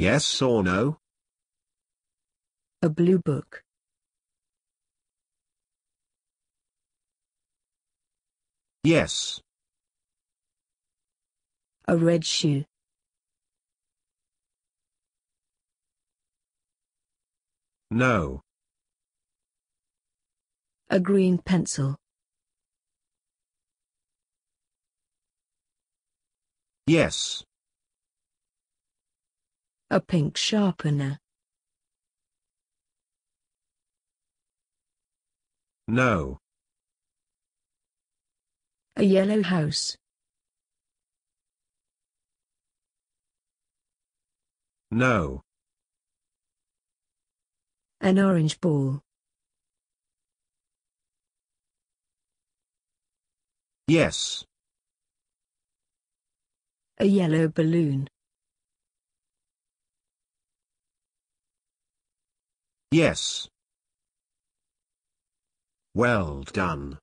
Yes or no? A blue book. Yes. A red shoe. No. A green pencil. Yes a pink sharpener. No. A yellow house. No. An orange ball. Yes. A yellow balloon. Yes. Well done.